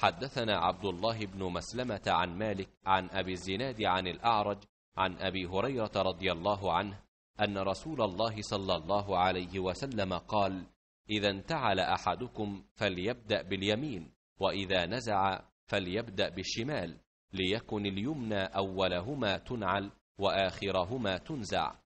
حدثنا عبد الله بن مسلمة عن مالك عن أبي الزناد عن الأعرج عن أبي هريرة رضي الله عنه أن رسول الله صلى الله عليه وسلم قال إذا انتعل أحدكم فليبدأ باليمين وإذا نزع فليبدأ بالشمال ليكن اليمنى أولهما تنعل وآخرهما تنزع